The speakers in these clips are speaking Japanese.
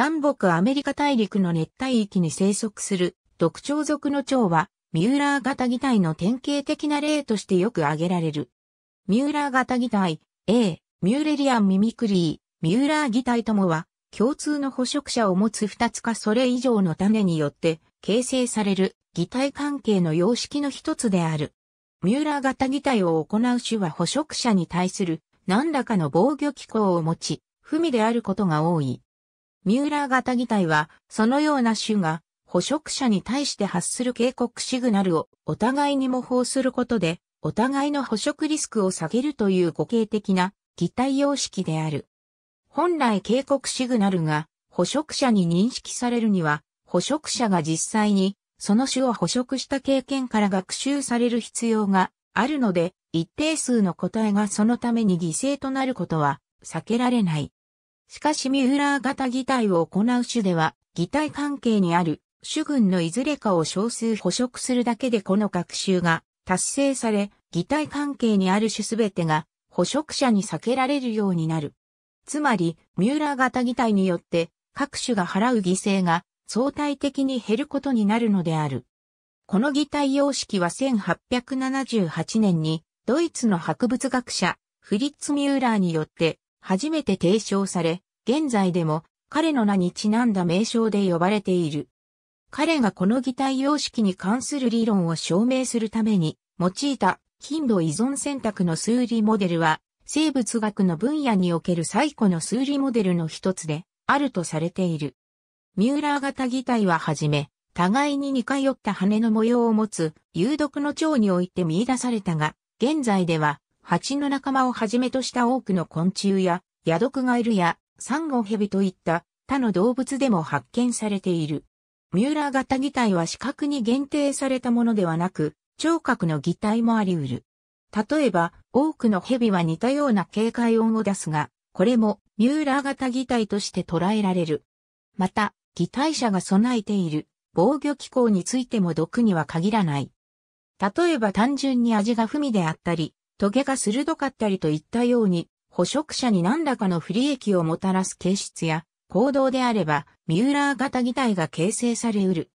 南北アメリカ大陸の熱帯域に生息する独鳥属の蝶は、ミューラー型擬態の典型的な例としてよく挙げられる。ミューラー型擬態、A、ミューレリアンミミクリー、ミューラー擬態ともは、共通の捕食者を持つ2つかそれ以上の種によって形成される擬態関係の様式の一つである。ミューラー型擬態を行う種は捕食者に対する何らかの防御機構を持ち、不味であることが多い。ミューラー型擬態は、そのような種が、捕食者に対して発する警告シグナルをお互いに模倣することで、お互いの捕食リスクを下げるという互形的な擬態様式である。本来警告シグナルが捕食者に認識されるには、捕食者が実際にその種を捕食した経験から学習される必要があるので、一定数の個体がそのために犠牲となることは避けられない。しかしミューラー型議体を行う種では、議体関係にある種群のいずれかを少数捕食するだけでこの学習が達成され、議体関係にある種すべてが捕食者に避けられるようになる。つまり、ミューラー型議体によって各種が払う犠牲が相対的に減ることになるのである。この議体様式は1878年にドイツの博物学者フリッツ・ミューラーによって初めて提唱され、現在でも彼の名にちなんだ名称で呼ばれている。彼がこの擬態様式に関する理論を証明するために用いた頻度依存選択の数理モデルは生物学の分野における最古の数理モデルの一つであるとされている。ミューラー型擬態ははじめ、互いに似通った羽の模様を持つ有毒の蝶において見出されたが、現在では蜂の仲間をはじめとした多くの昆虫や、ヤドクガエルや、サンゴヘビといった他の動物でも発見されている。ミューラー型擬態は視覚に限定されたものではなく、聴覚の擬態もあり得る。例えば、多くのヘビは似たような警戒音を出すが、これもミューラー型擬態として捉えられる。また、擬態者が備えている防御機構についても毒には限らない。例えば単純に味が不味であったり、トゲが鋭かったりといったように、捕食者に何らかの不利益をもたらす形質や行動であれば、ミューラー型擬態が形成されうる。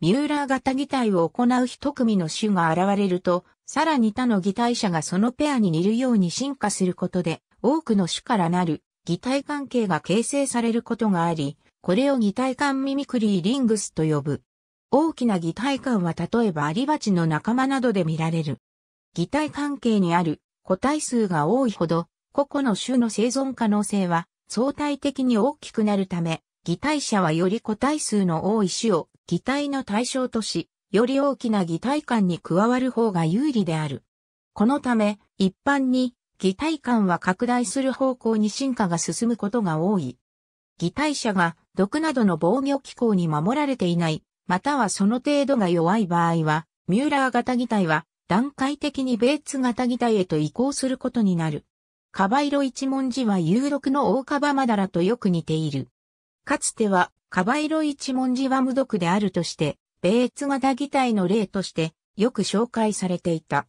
ミューラー型擬態を行う一組の種が現れると、さらに他の擬態者がそのペアに似るように進化することで、多くの種からなる擬態関係が形成されることがあり、これを擬態感ミミクリーリングスと呼ぶ。大きな擬態感は例えばアリバチの仲間などで見られる。擬態関係にある個体数が多いほど、個々の種の生存可能性は相対的に大きくなるため、擬態者はより個体数の多い種を擬態の対象とし、より大きな擬態感に加わる方が有利である。このため、一般に擬態感は拡大する方向に進化が進むことが多い。擬態者が毒などの防御機構に守られていない、またはその程度が弱い場合は、ミューラー型擬態は段階的にベーツ型議題へと移行することになる。カバイロ一文字は有毒の大カバマダラとよく似ている。かつては、カバイロ一文字は無毒であるとして、ベーツ型議体の例としてよく紹介されていた。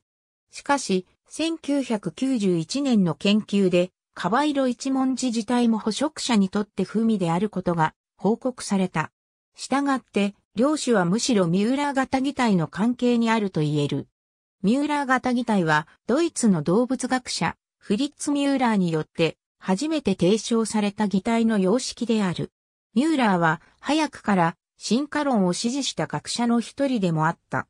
しかし、1991年の研究で、カバイロ一文字自体も捕食者にとって不味であることが報告された。したがって、両種はむしろ三浦型議体の関係にあると言える。ミューラー型擬態は、ドイツの動物学者、フリッツ・ミューラーによって、初めて提唱された擬態の様式である。ミューラーは、早くから進化論を支持した学者の一人でもあった。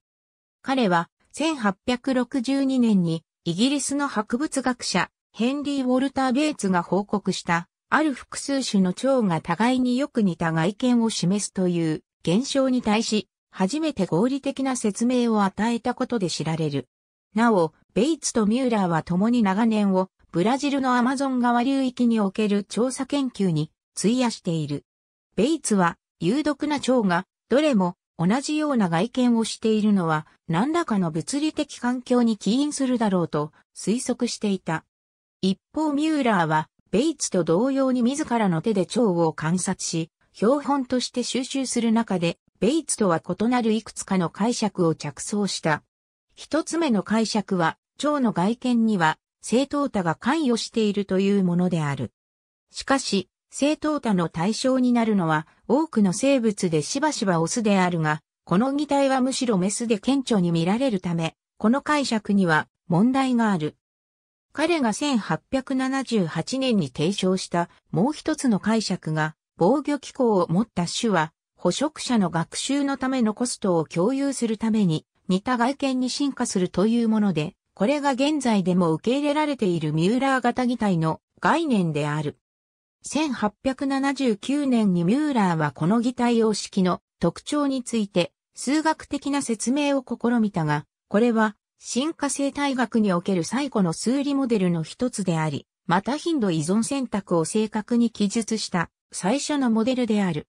彼は、1862年に、イギリスの博物学者、ヘンリー・ウォルター・ベイツが報告した、ある複数種の蝶が互いによく似た外見を示すという現象に対し、初めて合理的な説明を与えたことで知られる。なお、ベイツとミューラーは共に長年をブラジルのアマゾン川流域における調査研究に費やしている。ベイツは有毒な蝶がどれも同じような外見をしているのは何らかの物理的環境に起因するだろうと推測していた。一方ミューラーはベイツと同様に自らの手で蝶を観察し、標本として収集する中でベイツとは異なるいくつかの解釈を着想した。一つ目の解釈は、蝶の外見には、正当多が関与しているというものである。しかし、正当多の対象になるのは、多くの生物でしばしばオスであるが、この擬態はむしろメスで顕著に見られるため、この解釈には問題がある。彼が1878年に提唱したもう一つの解釈が防御機構を持った種は捕食者の学習のためのコストを共有するために、似た外見に進化するというもので、これが現在でも受け入れられているミューラー型擬態の概念である。1879年にミューラーはこの擬態様式の特徴について数学的な説明を試みたが、これは進化生態学における最古の数理モデルの一つであり、また頻度依存選択を正確に記述した最初のモデルである。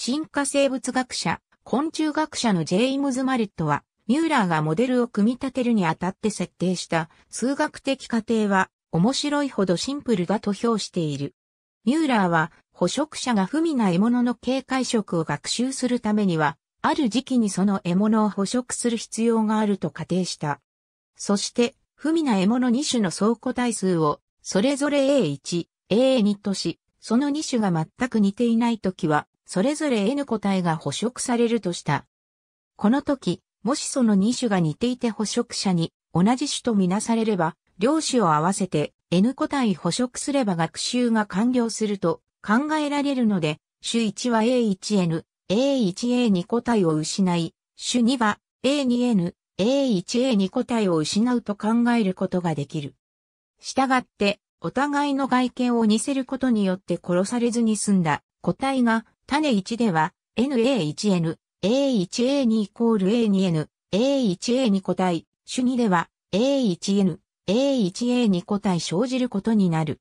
進化生物学者、昆虫学者のジェイムズ・マレットは、ミューラーがモデルを組み立てるにあたって設定した数学的過程は面白いほどシンプルだと評している。ミューラーは捕食者が不味な獲物の警戒色を学習するためには、ある時期にその獲物を捕食する必要があると仮定した。そして、不味な獲物2種の倉庫体数を、それぞれ A1、A2 とし、その2種が全く似ていないときは、それぞれ N 個体が捕食されるとした。この時、もしその2種が似ていて捕食者に同じ種とみなされれば、両種を合わせて N 個体捕食すれば学習が完了すると考えられるので、種1は A1N、A1A2 個体を失い、種2は A2N、A1A2 個体を失うと考えることができる。したがって、お互いの外見を似せることによって殺されずに済んだ個体が種1では、NA1N、A1A2 イコール A2N、A1A2 個体、種2では、A1N、A1A2 個体生じることになる。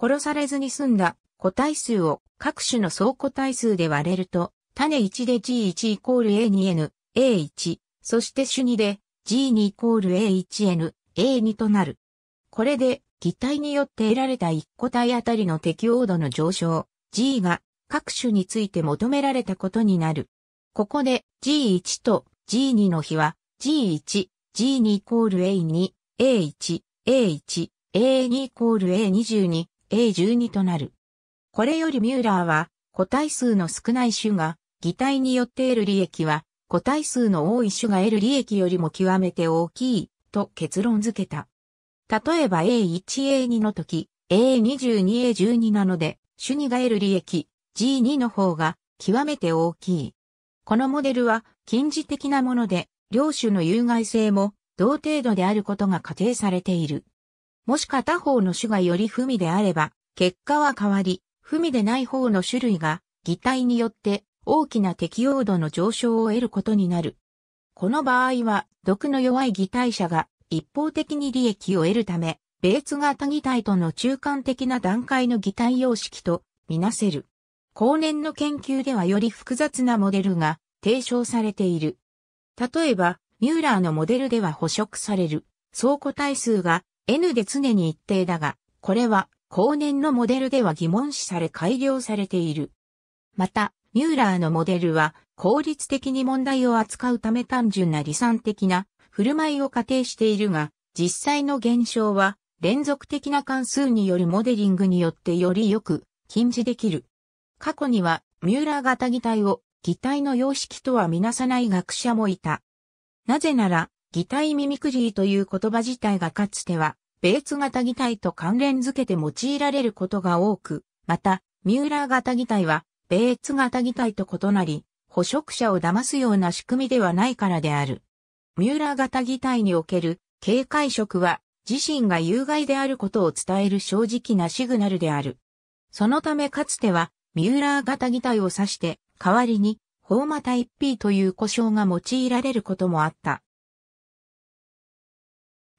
殺されずに済んだ個体数を各種の総個体数で割れると、種1で G1 イコール A2N、A1、そして種2で G2 イコール A1N、A2 となる。これで、擬態によって得られた1個体あたりの適応度の上昇、G が各種について求められたことになる。ここで G1 と G2 の比は G1、G2 イコール A2、A1、A1、A2 イコール A22、A12 となる。これよりミューラーは個体数の少ない種が擬態によって得る利益は個体数の多い種が得る利益よりも極めて大きいと結論付けた。例えば A1A2 の時 A22A12 なので種にが得る利益 G2 の方が極めて大きい。このモデルは近似的なもので、両種の有害性も同程度であることが仮定されている。もし片方の種がより不味であれば、結果は変わり、不味でない方の種類が、擬態によって大きな適応度の上昇を得ることになる。この場合は、毒の弱い擬態者が一方的に利益を得るため、ベーツ型擬態との中間的な段階の擬態様式とみなせる。後年の研究ではより複雑なモデルが提唱されている。例えば、ミューラーのモデルでは捕食される相互対数が N で常に一定だが、これは後年のモデルでは疑問視され改良されている。また、ミューラーのモデルは効率的に問題を扱うため単純な理算的な振る舞いを仮定しているが、実際の現象は連続的な関数によるモデリングによってよりよく禁止できる。過去には、ミューラー型擬態を、擬態の様式とはみなさない学者もいた。なぜなら、擬態ミミクリーという言葉自体がかつては、ベーツ型擬態と関連づけて用いられることが多く、また、ミューラー型擬態は、ベーツ型擬態と異なり、捕食者を騙すような仕組みではないからである。ミューラー型擬態における警戒色は自身が有害であることを伝える正直なシグナルである。そのためかつてはミューラー型擬態を指して、代わりに、ホーマタイ P という呼称が用いられることもあった。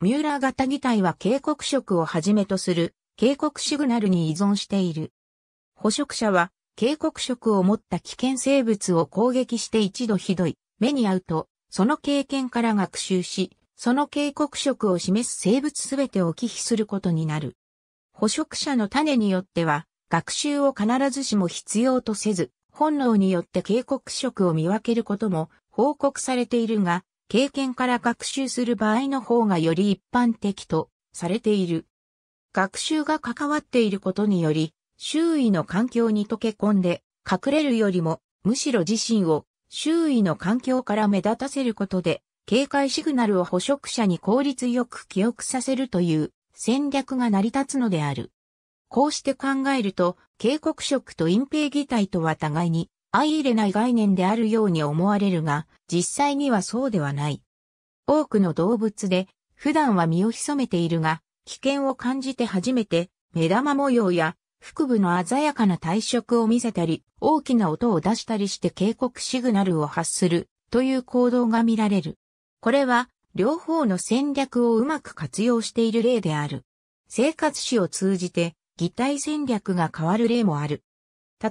ミューラー型擬態は警告色をはじめとする警告シグナルに依存している。捕食者は警告色を持った危険生物を攻撃して一度ひどい目に遭うと、その経験から学習し、その警告色を示す生物すべてを忌避することになる。捕食者の種によっては、学習を必ずしも必要とせず、本能によって警告色を見分けることも報告されているが、経験から学習する場合の方がより一般的とされている。学習が関わっていることにより、周囲の環境に溶け込んで、隠れるよりも、むしろ自身を周囲の環境から目立たせることで、警戒シグナルを捕食者に効率よく記憶させるという戦略が成り立つのである。こうして考えると、警告色と隠蔽擬態とは互いに相入れない概念であるように思われるが、実際にはそうではない。多くの動物で、普段は身を潜めているが、危険を感じて初めて、目玉模様や腹部の鮮やかな体色を見せたり、大きな音を出したりして警告シグナルを発するという行動が見られる。これは、両方の戦略をうまく活用している例である。生活史を通じて、擬態戦略が変わる例もある。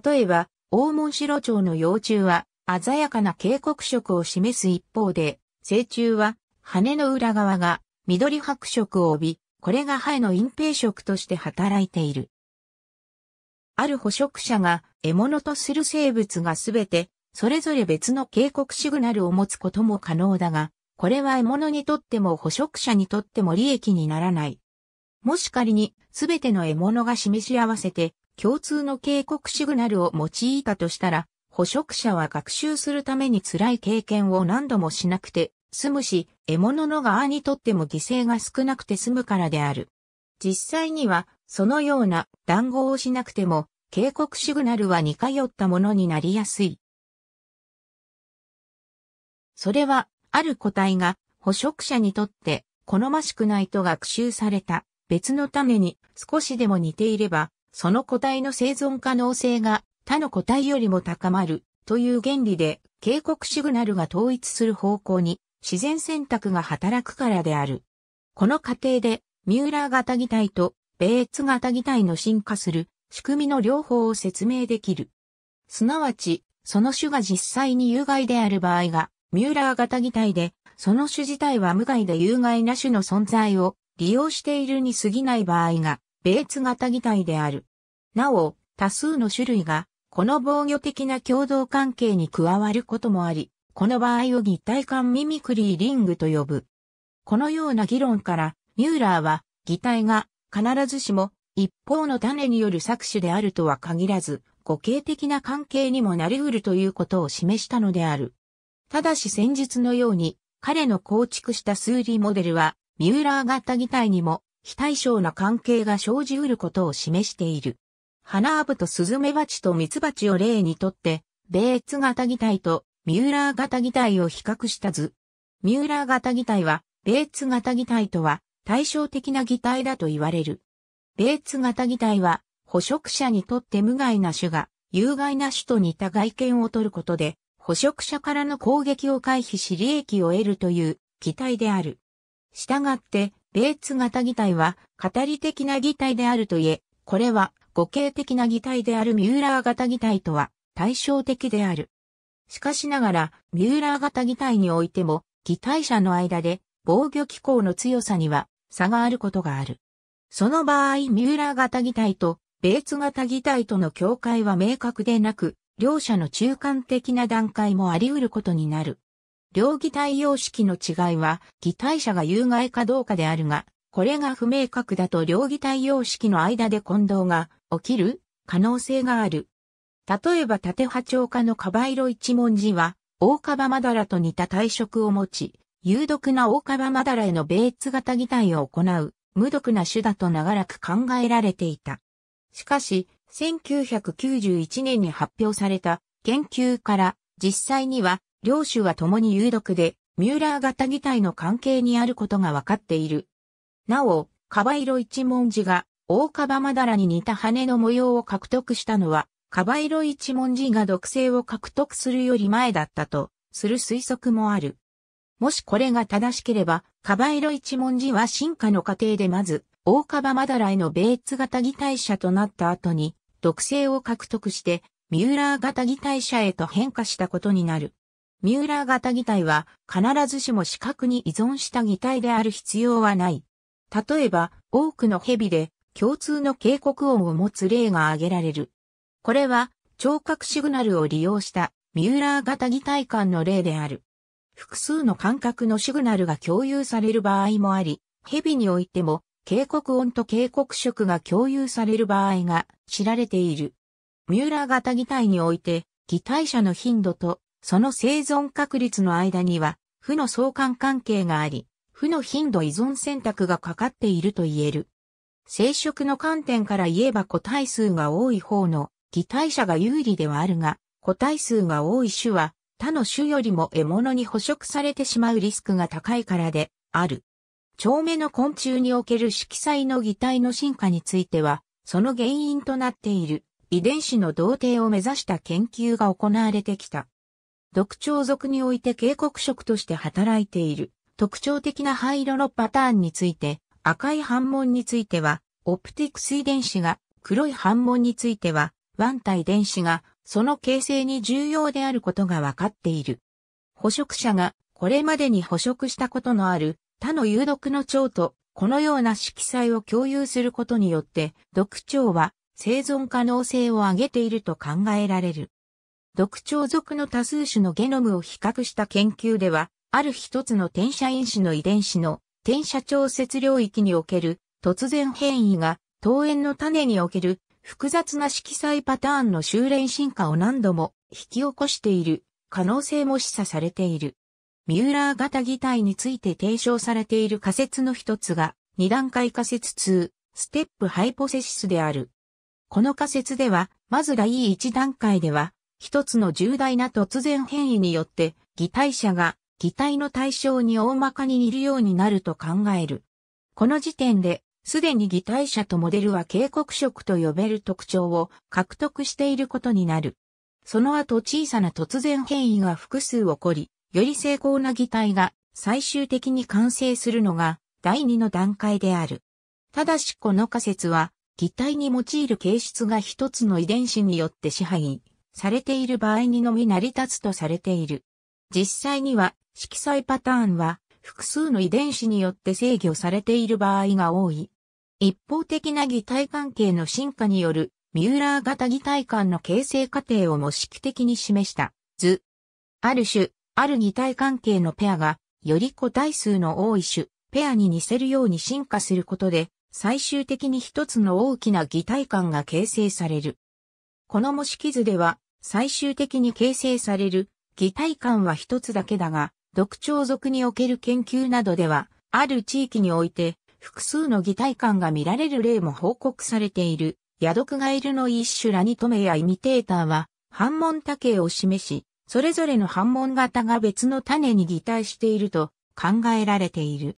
例えば、黄門白蝶の幼虫は鮮やかな警告色を示す一方で、成虫は羽の裏側が緑白色を帯び、これがハエの隠蔽色として働いている。ある捕食者が獲物とする生物がすべて、それぞれ別の警告シグナルを持つことも可能だが、これは獲物にとっても捕食者にとっても利益にならない。もし仮にすべての獲物が示し合わせて、共通の警告シグナルを用いたとしたら、捕食者は学習するために辛い経験を何度もしなくて済むし、獲物の側にとっても犠牲が少なくて済むからである。実際には、そのような談合をしなくても、警告シグナルは似通ったものになりやすい。それは、ある個体が捕食者にとって好ましくないと学習された別の種に少しでも似ていれば、その個体の生存可能性が他の個体よりも高まるという原理で警告シグナルが統一する方向に自然選択が働くからである。この過程でミューラー型擬態とベーツ型擬態の進化する仕組みの両方を説明できる。すなわち、その種が実際に有害である場合がミューラー型擬態で、その種自体は無害で有害な種の存在を利用しているに過ぎない場合が、ベーツ型擬態である。なお、多数の種類が、この防御的な共同関係に加わることもあり、この場合を擬態感ミミクリーリングと呼ぶ。このような議論から、ミューラーは、擬態が必ずしも一方の種による搾取であるとは限らず、互形的な関係にもなり得るということを示したのである。ただし先日のように、彼の構築した数理モデルは、ミューラー型議体にも非対称な関係が生じうることを示している。ハナアブとスズメバチとミツバチを例にとって、ベーツ型議体とミューラー型議体を比較した図。ミューラー型議体は、ベーツ型議体とは対照的な議体だと言われる。ベーツ型議体は、捕食者にとって無害な種が、有害な種と似た外見を取ることで、捕食者からの攻撃を回避し利益を得るという、議体である。従って、ベーツ型擬態は、語り的な擬態であるといえ、これは、語形的な擬態であるミューラー型擬態とは、対照的である。しかしながら、ミューラー型擬態においても、擬態者の間で、防御機構の強さには、差があることがある。その場合、ミューラー型擬態と、ベーツ型擬態との境界は明確でなく、両者の中間的な段階もあり得ることになる。両擬態様式の違いは、擬態者が有害かどうかであるが、これが不明確だと両擬態様式の間で混同が起きる可能性がある。例えば縦波長化のカバイロ一文字は、オオカバマダラと似た体色を持ち、有毒なオオカバマダラへのベーツ型擬態を行う、無毒な種だと長らく考えられていた。しかし、1991年に発表された研究から実際には両種は共に有毒で、ミューラー型擬態の関係にあることが分かっている。なお、カバイロ一文字が、オオカバマダラに似た羽の模様を獲得したのは、カバイロ一文字が毒性を獲得するより前だったと、する推測もある。もしこれが正しければ、カバイロ一文字は進化の過程でまず、オオカバマダラへのベーツ型擬態者となった後に、毒性を獲得して、ミューラー型擬態者へと変化したことになる。ミューラー型擬態は必ずしも視覚に依存した擬態である必要はない。例えば、多くの蛇で共通の警告音を持つ例が挙げられる。これは聴覚シグナルを利用したミューラー型擬態感の例である。複数の感覚のシグナルが共有される場合もあり、蛇においても警告音と警告色が共有される場合が知られている。ミューラー型擬態において、擬態者の頻度とその生存確率の間には、負の相関関係があり、負の頻度依存選択がかかっていると言える。生殖の観点から言えば個体数が多い方の擬態者が有利ではあるが、個体数が多い種は他の種よりも獲物に捕食されてしまうリスクが高いからである。長目の昆虫における色彩の擬態の進化については、その原因となっている遺伝子の同定を目指した研究が行われてきた。独長族において警告色として働いている。特徴的な灰色のパターンについて、赤い反紋については、オプティクス遺伝子が、黒い反紋については、腕体電子が、その形成に重要であることが分かっている。捕食者が、これまでに捕食したことのある、他の有毒の蝶と、このような色彩を共有することによって、毒蝶は生存可能性を上げていると考えられる。独鳥属の多数種のゲノムを比較した研究では、ある一つの転写因子の遺伝子の転写調節領域における突然変異が、桃園の種における複雑な色彩パターンの修練進化を何度も引き起こしている可能性も示唆されている。ミューラー型擬態について提唱されている仮説の一つが、二段階仮説2、ステップハイポセシスである。この仮説では、まず第一段階では、一つの重大な突然変異によって、擬態者が擬態の対象に大まかに似るようになると考える。この時点で、すでに擬態者とモデルは警告色と呼べる特徴を獲得していることになる。その後小さな突然変異が複数起こり、より精巧な擬態が最終的に完成するのが第2の段階である。ただしこの仮説は、擬態に用いる形質が一つの遺伝子によって支配、されている場合にのみ成り立つとされている。実際には、色彩パターンは、複数の遺伝子によって制御されている場合が多い。一方的な擬態関係の進化による、ミューラー型擬態感の形成過程を模式的に示した図。ある種、ある擬態関係のペアが、より個体数の多い種、ペアに似せるように進化することで、最終的に一つの大きな擬態感が形成される。この模式図では、最終的に形成される擬態感は一つだけだが、独調族における研究などでは、ある地域において、複数の擬態感が見られる例も報告されている。ヤドクガエルの一種ラニトメやイミテーターは、反問多形を示し、それぞれの反問型が別の種に擬態していると考えられている。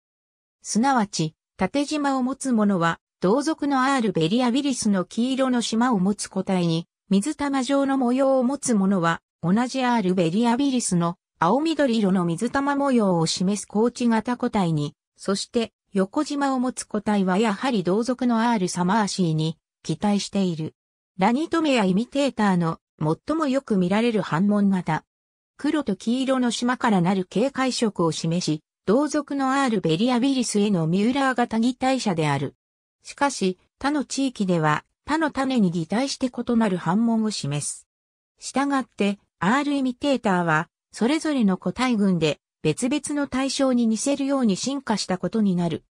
すなわち、縦縞を持つ者は、同族のアールベリアビリスの黄色の島を持つ個体に、水玉状の模様を持つものは、同じアールベリアビリスの青緑色の水玉模様を示す高地型個体に、そして横縞を持つ個体はやはり同族のアールサマーシーに期待している。ラニトメやイミテーターの最もよく見られる反問型。黒と黄色の島からなる警戒色を示し、同族のアールベリアビリスへのミューラー型擬態者である。しかし、他の地域では他の種に擬態して異なる反問を示す。したがって、R イミテーターは、それぞれの個体群で別々の対象に似せるように進化したことになる。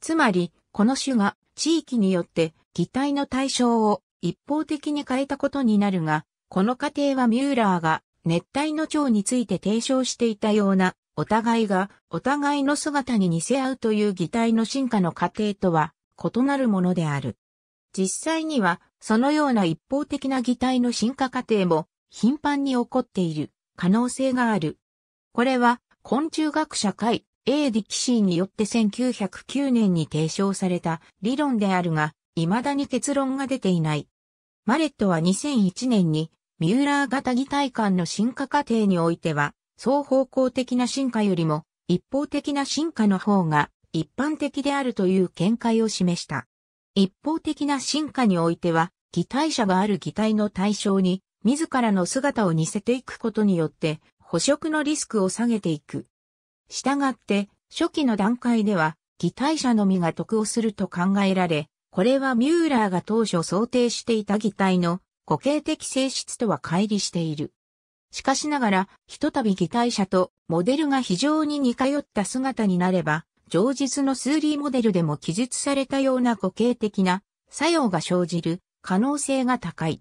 つまり、この種が地域によって擬態の対象を一方的に変えたことになるが、この過程はミューラーが熱帯の蝶について提唱していたような、お互いがお互いの姿に似せ合うという擬態の進化の過程とは異なるものである。実際には、そのような一方的な擬態の進化過程も頻繁に起こっている可能性がある。これは昆虫学者会 A ディキシーによって1909年に提唱された理論であるが、未だに結論が出ていない。マレットは2001年にミューラー型擬態感の進化過程においては、双方向的な進化よりも一方的な進化の方が一般的であるという見解を示した。一方的な進化においては、擬態者がある擬態の対象に、自らの姿を似せていくことによって、捕食のリスクを下げていく。したがって、初期の段階では、擬態者のみが得をすると考えられ、これはミューラーが当初想定していた擬態の固形的性質とは乖離している。しかしながら、ひとたび擬態者とモデルが非常に似通った姿になれば、上述の数理モデルでも記述されたような固形的な作用が生じる可能性が高い。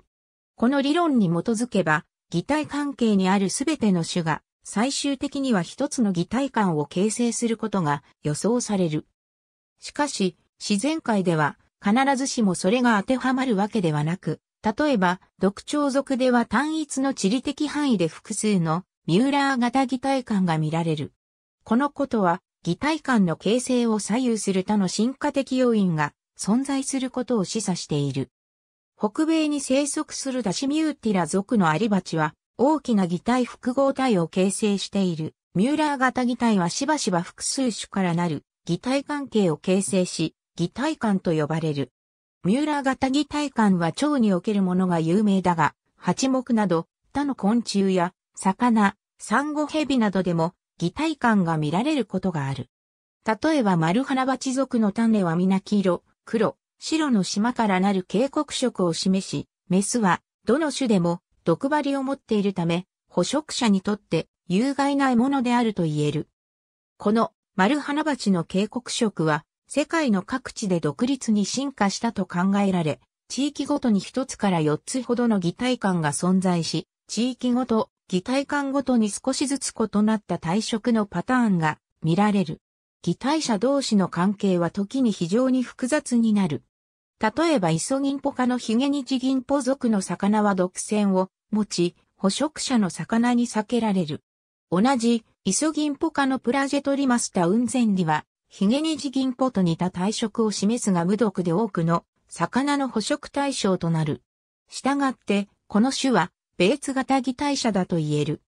この理論に基づけば、擬態関係にあるすべての種が最終的には一つの擬態感を形成することが予想される。しかし、自然界では必ずしもそれが当てはまるわけではなく、例えば、独長族では単一の地理的範囲で複数のミューラー型擬態感が見られる。このことは、擬態感の形成を左右する他の進化的要因が存在することを示唆している。北米に生息するダシミューティラ族のアリバチは大きな擬態複合体を形成している。ミューラー型擬態はしばしば複数種からなる擬態関係を形成し、擬態感と呼ばれる。ミューラー型擬態感は蝶におけるものが有名だが、ハチモクなど他の昆虫や魚、サンゴヘビなどでも擬態感が見られることがある。例えば丸花鉢族の種は皆黄色、黒、白の島からなる警告色を示し、メスはどの種でも毒針を持っているため、捕食者にとって有害な獲物であると言える。この丸花鉢の警告色は世界の各地で独立に進化したと考えられ、地域ごとに一つから四つほどの擬態感が存在し、地域ごと擬態感ごとに少しずつ異なった退職のパターンが見られる。擬態者同士の関係は時に非常に複雑になる。例えばイソギンポ科のヒゲニチギンポ族の魚は毒腺を持ち、捕食者の魚に避けられる。同じ、イソギンポ科のプラジェトリマスタウンゼンリは、ヒゲニジギンポと似た体色を示すが無毒で多くの魚の捕食対象となる。したがって、この種はベーツ型擬態者だと言える。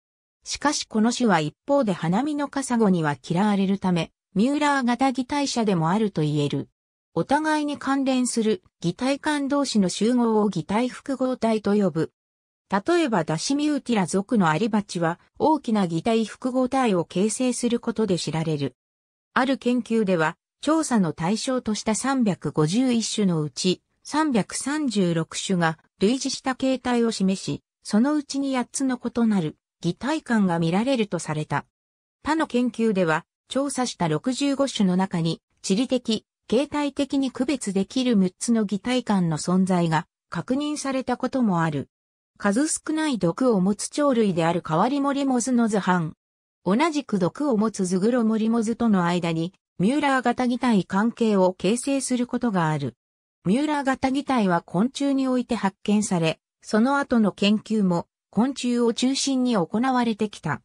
しかしこの種は一方で花見のカサゴには嫌われるため、ミューラー型擬態者でもあると言える。お互いに関連する擬態感同士の集合を擬態複合体と呼ぶ。例えばダシミューティラ族のアリバチは大きな擬態複合体を形成することで知られる。ある研究では調査の対象とした351種のうち336種が類似した形態を示し、そのうちに8つの異なる擬態感が見られるとされた。他の研究では、調査した65種の中に、地理的、形態的に区別できる6つの擬態感の存在が確認されたこともある。数少ない毒を持つ鳥類である代わりモリモズの図版。同じく毒を持つズグロモリモズとの間に、ミューラー型擬態関係を形成することがある。ミューラー型擬態は昆虫において発見され、その後の研究も昆虫を中心に行われてきた。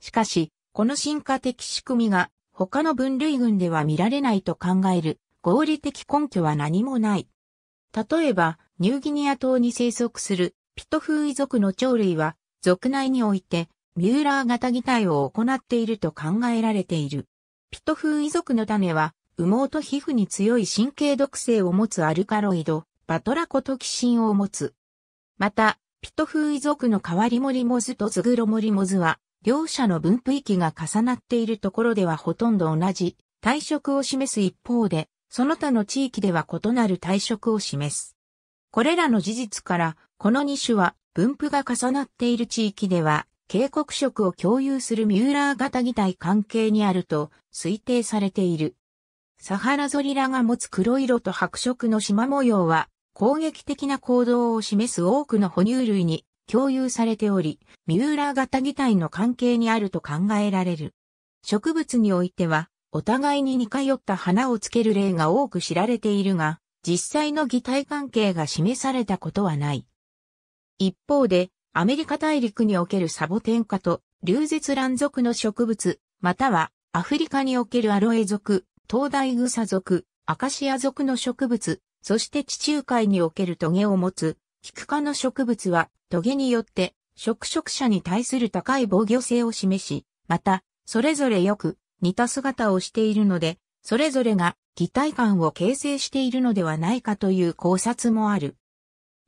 しかし、この進化的仕組みが他の分類群では見られないと考える合理的根拠は何もない。例えば、ニューギニア島に生息するピトフーイ族の鳥類は、族内においてミューラー型擬態を行っていると考えられている。ピトフーイ族の種は、羽毛と皮膚に強い神経毒性を持つアルカロイド、バトラコトキシンを持つまた、ピトフー遺族の代わりモリモズとズグロモリモズは、両者の分布域が重なっているところではほとんど同じ体色を示す一方で、その他の地域では異なる体色を示す。これらの事実から、この2種は分布が重なっている地域では、警告色を共有するミューラー型擬態関係にあると推定されている。サハラゾリラが持つ黒色と白色の縞模様は攻撃的な行動を示す多くの哺乳類に共有されており、ミューラー型擬態の関係にあると考えられる。植物においては、お互いに似通った花をつける例が多く知られているが、実際の擬態関係が示されたことはない。一方で、アメリカ大陸におけるサボテン科と、流絶乱属の植物、または、アフリカにおけるアロエ属、東大草属、アカシア属の植物、そして地中海におけるトゲを持つ、キク科の植物は、トゲによって、食食者に対する高い防御性を示し、また、それぞれよく似た姿をしているので、それぞれが擬態感を形成しているのではないかという考察もある。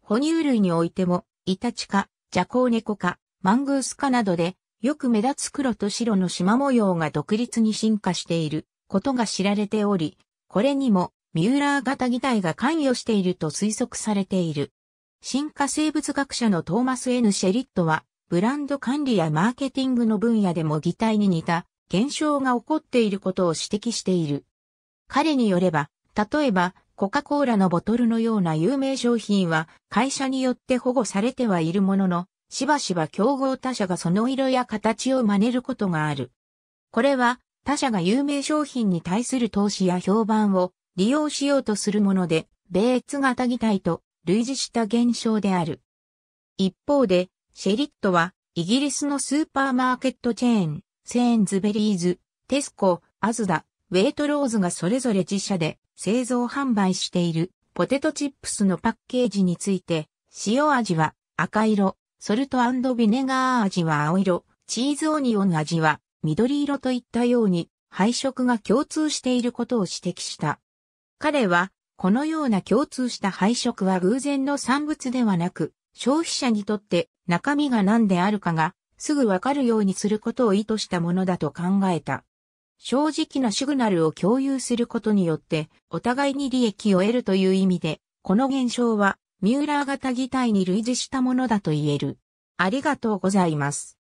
哺乳類においても、イタチか、ジャコウネコ科、マングース科などで、よく目立つ黒と白の縞模様が独立に進化していることが知られており、これにもミューラー型擬態が関与していると推測されている。進化生物学者のトーマス N. シェリットは、ブランド管理やマーケティングの分野でも擬態に似た現象が起こっていることを指摘している。彼によれば、例えば、コカ・コーラのボトルのような有名商品は会社によって保護されてはいるものの、しばしば競合他社がその色や形を真似ることがある。これは他社が有名商品に対する投資や評判を利用しようとするもので、ベーツ型擬態と類似した現象である。一方で、シェリットは、イギリスのスーパーマーケットチェーン、セーンズベリーズ、テスコ、アズダ、ウェイトローズがそれぞれ自社で製造販売しているポテトチップスのパッケージについて、塩味は赤色、ソルトビネガー味は青色、チーズオニオン味は緑色といったように配色が共通していることを指摘した。彼は、このような共通した配色は偶然の産物ではなく、消費者にとって中身が何であるかがすぐわかるようにすることを意図したものだと考えた。正直なシグナルを共有することによってお互いに利益を得るという意味で、この現象はミューラー型擬態に類似したものだと言える。ありがとうございます。